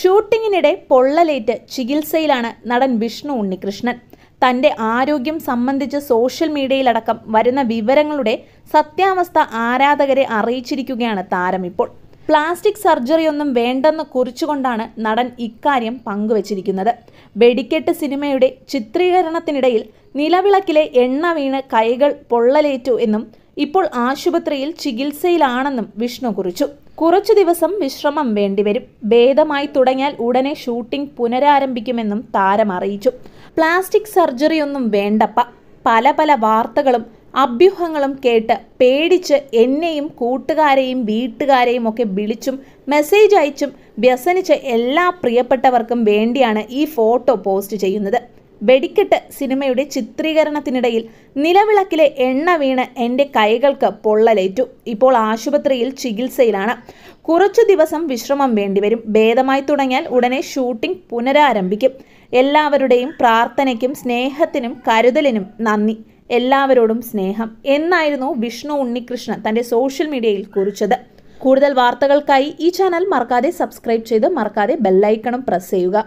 ഷൂട്ടിങ്ങിനിടെ പൊള്ളലേറ്റ് ചികിത്സയിലാണ് നടൻ വിഷ്ണു ഉണ്ണികൃഷ്ണൻ തൻ്റെ ആരോഗ്യം സംബന്ധിച്ച് സോഷ്യൽ മീഡിയയിലടക്കം വരുന്ന വിവരങ്ങളുടെ സത്യാവസ്ഥ ആരാധകരെ അറിയിച്ചിരിക്കുകയാണ് ഇപ്പോൾ പ്ലാസ്റ്റിക് സർജറിയൊന്നും വേണ്ടെന്ന് കുറിച്ചുകൊണ്ടാണ് നടൻ ഇക്കാര്യം പങ്കുവച്ചിരിക്കുന്നത് വെടിക്കെട്ട് സിനിമയുടെ ചിത്രീകരണത്തിനിടയിൽ നിലവിളക്കിലെ എണ്ണ വീണ് കൈകൾ പൊള്ളലേറ്റു എന്നും ഇപ്പോൾ ആശുപത്രിയിൽ ചികിത്സയിലാണെന്നും വിഷ്ണു കുറിച്ചു കുറച്ചു ദിവസം വിശ്രമം വേണ്ടിവരും ഭേദമായി തുടങ്ങിയാൽ ഉടനെ ഷൂട്ടിംഗ് പുനരാരംഭിക്കുമെന്നും താരം അറിയിച്ചു പ്ലാസ്റ്റിക് സർജറിയൊന്നും വേണ്ടപ്പ പല പല വാർത്തകളും അഭ്യൂഹങ്ങളും കേട്ട് പേടിച്ച് എന്നെയും കൂട്ടുകാരെയും വീട്ടുകാരെയും ഒക്കെ വിളിച്ചും മെസ്സേജ് അയച്ചും വ്യസനിച്ച് എല്ലാ പ്രിയപ്പെട്ടവർക്കും വേണ്ടിയാണ് ഈ ഫോട്ടോ പോസ്റ്റ് ചെയ്യുന്നത് വെടിക്കെട്ട് സിനിമയുടെ ചിത്രീകരണത്തിനിടയിൽ നിലവിളക്കിലെ എണ്ണ വീണ് എൻ്റെ കൈകൾക്ക് പൊള്ളലേറ്റു ഇപ്പോൾ ആശുപത്രിയിൽ ചികിത്സയിലാണ് കുറച്ചു ദിവസം വിശ്രമം വേണ്ടിവരും ഭേദമായി തുടങ്ങിയാൽ ഉടനെ ഷൂട്ടിംഗ് പുനരാരംഭിക്കും എല്ലാവരുടെയും പ്രാർത്ഥനയ്ക്കും സ്നേഹത്തിനും കരുതലിനും നന്ദി എല്ലാവരോടും സ്നേഹം എന്നായിരുന്നു വിഷ്ണു ഉണ്ണികൃഷ്ണൻ തൻ്റെ സോഷ്യൽ മീഡിയയിൽ കുറിച്ചത് കൂടുതൽ വാർത്തകൾക്കായി ഈ ചാനൽ മറക്കാതെ സബ്സ്ക്രൈബ് ചെയ്ത് മറക്കാതെ ബെല്ലൈക്കണും പ്രസ് ചെയ്യുക